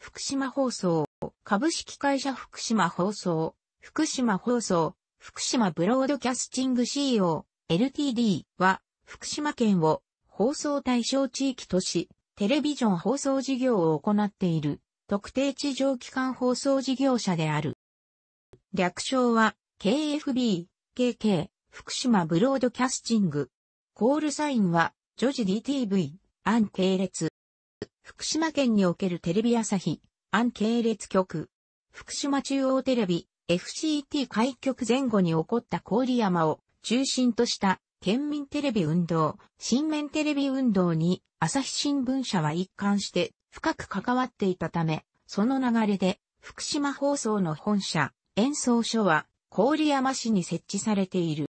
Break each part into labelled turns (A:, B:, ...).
A: 福島放送、株式会社福島放送、福島放送、福島ブロードキャスティング CO、LTD は、福島県を放送対象地域とし、テレビジョン放送事業を行っている、特定地上機関放送事業者である。略称は、KFB、KK、福島ブロードキャスティング。コールサインは、ジョジ DTV、アン系列。島県におけるテレビ朝日、案系列局、福島中央テレビ、FCT 開局前後に起こった郡山を中心とした県民テレビ運動、新面テレビ運動に朝日新聞社は一貫して深く関わっていたため、その流れで福島放送の本社、演奏所は郡山市に設置されている。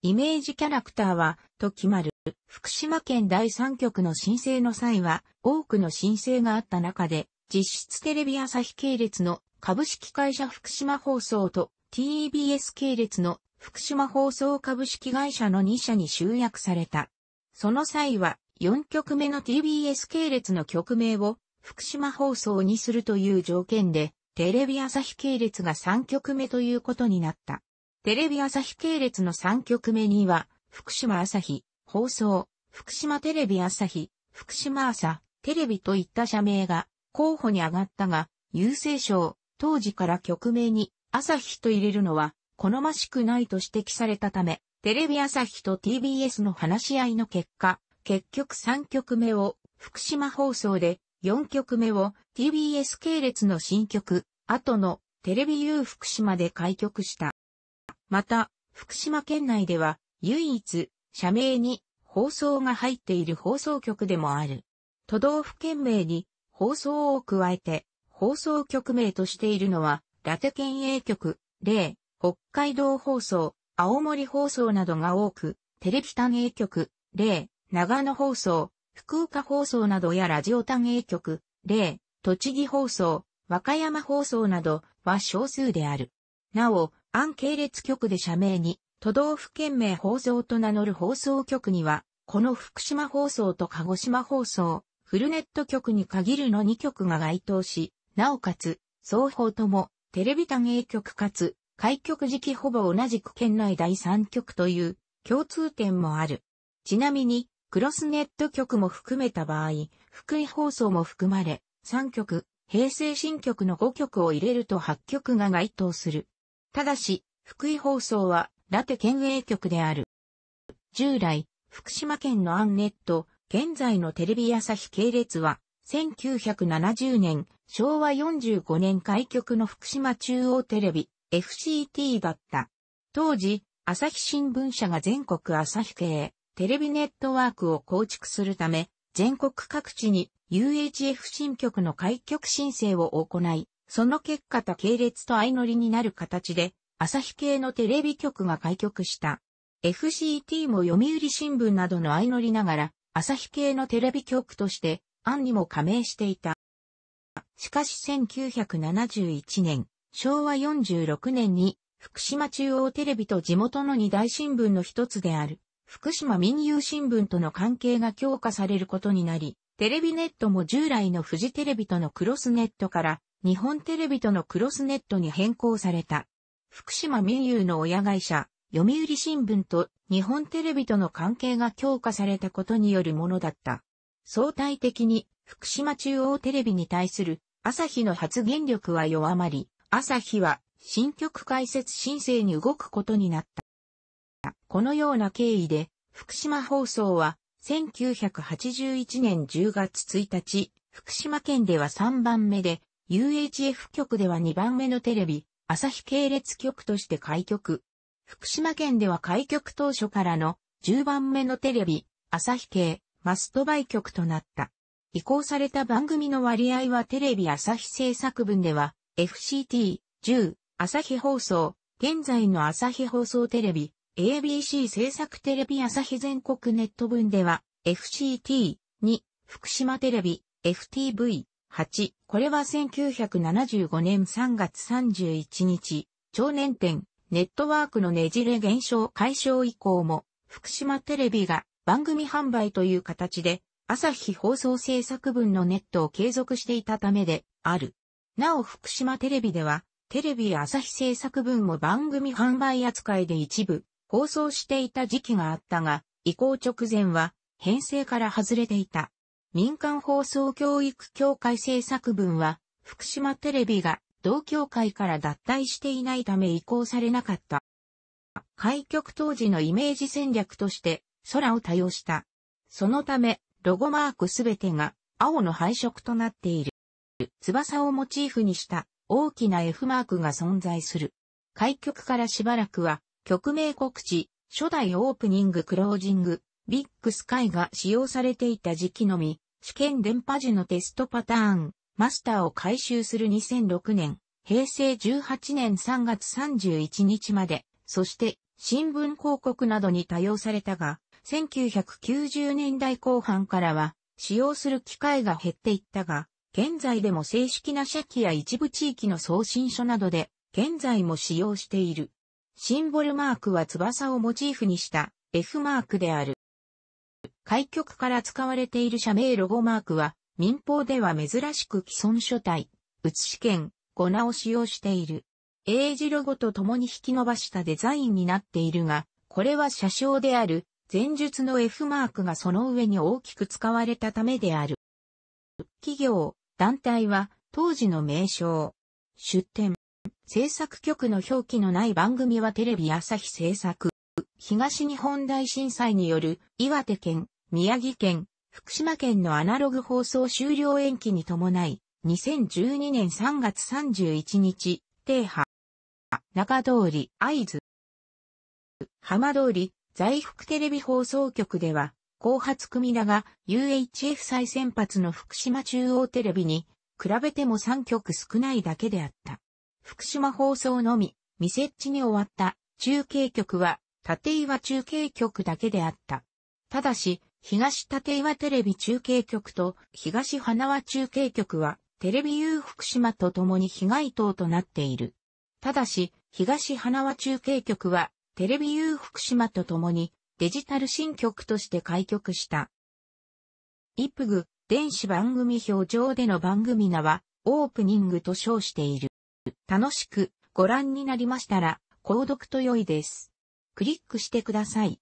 A: イメージキャラクターは、まる。福島県第三局の申請の際は、多くの申請があった中で、実質テレビ朝日系列の株式会社福島放送と t b s 系列の福島放送株式会社の2社に集約された。その際は4局目の TBS 系列の局名を福島放送にするという条件で、テレビ朝日系列が3局目ということになった。テレビ朝日系列の3局目には、福島朝日、放送、福島テレビ朝日、福島朝、テレビといった社名が候補に上がったが、郵政省、当時から局名に朝日と入れるのは好ましくないと指摘されたため、テレビ朝日と TBS の話し合いの結果、結局3曲目を福島放送で、4曲目を TBS 系列の新曲、後のテレビ U 福島で開局した。また、福島県内では唯一社名に放送が入っている放送局でもある。都道府県名に放送を加えて放送局名としているのは、ラテ県営局、例、北海道放送、青森放送などが多く、テレビ単営局、例、長野放送、福岡放送などやラジオ単営局、例、栃木放送、和歌山放送などは少数である。なお、アン系列局で社名に都道府県名放送と名乗る放送局には、この福島放送と鹿児島放送、フルネット局に限るの2局が該当し、なおかつ、双方とも、テレビ単営局かつ、開局時期ほぼ同じく県内第3局という共通点もある。ちなみに、クロスネット局も含めた場合、福井放送も含まれ、3局、平成新局の5局を入れると8局が該当する。ただし、福井放送はラテ県営局である。従来、福島県のアンネット、現在のテレビ朝日系列は、1970年、昭和45年開局の福島中央テレビ、FCT だった。当時、朝日新聞社が全国朝日系、テレビネットワークを構築するため、全国各地に UHF 新局の開局申請を行い、その結果と系列と相乗りになる形で、朝日系のテレビ局が開局した。FCT も読売新聞などの相乗りながら、朝日系のテレビ局として、案にも加盟していた。しかし1971年、昭和46年に、福島中央テレビと地元の二大新聞の一つである、福島民友新聞との関係が強化されることになり、テレビネットも従来のフジテレビとのクロスネットから、日本テレビとのクロスネットに変更された。福島民友の親会社、読売新聞と日本テレビとの関係が強化されたことによるものだった。相対的に福島中央テレビに対する朝日の発言力は弱まり、朝日は新曲解説申請に動くことになった。このような経緯で福島放送は1981年10月1日、福島県では3番目で、UHF 局では2番目のテレビ、朝日系列局として開局。福島県では開局当初からの10番目のテレビ、朝日系、マストバイ局となった。移行された番組の割合はテレビ朝日制作分では FCT、10、朝日放送、現在の朝日放送テレビ、ABC 制作テレビ朝日全国ネット分では FCT、2、福島テレビ、FTV、8、これは1975年3月31日、超年点、ネットワークのねじれ減少解消以降も、福島テレビが番組販売という形で、朝日放送制作分のネットを継続していたためである。なお福島テレビでは、テレビ朝日制作分も番組販売扱いで一部放送していた時期があったが、移行直前は編成から外れていた。民間放送教育協会制作文は、福島テレビが同協会から脱退していないため移行されなかった。開局当時のイメージ戦略として、空を多用した。そのため、ロゴマークすべてが青の配色となっている。翼をモチーフにした大きな F マークが存在する。開局からしばらくは、曲名告知、初代オープニングクロージング、ビッグスカイが使用されていた時期のみ、試験電波時のテストパターン、マスターを回収する2006年、平成18年3月31日まで、そして新聞広告などに多用されたが、1990年代後半からは使用する機会が減っていったが、現在でも正式な社記や一部地域の送信書などで、現在も使用している。シンボルマークは翼をモチーフにした F マークである。開局から使われている社名ロゴマークは、民放では珍しく既存書体、写し券、ゴ名を使用している。英字ロゴと共に引き伸ばしたデザインになっているが、これは車掌である、前述の F マークがその上に大きく使われたためである。企業、団体は、当時の名称、出展、制作局の表記のない番組はテレビ朝日制作。東日本大震災による岩手県、宮城県、福島県のアナログ放送終了延期に伴い、2012年3月31日、停波、中通り、合図、浜通り、在福テレビ放送局では、後発組だが UHF 再先発の福島中央テレビに比べても3局少ないだけであった。福島放送のみ、未設置に終わった中継局は立岩中継局だけであった。ただし、東立岩テレビ中継局と東花輪中継局は、テレビ U 福島と共に被害等となっている。ただし、東花輪中継局は、テレビ U 福島と共にデジタル新局として開局した。イプグ、電子番組表上での番組名は、オープニングと称している。楽しくご覧になりましたら、購読と良いです。クリックしてください。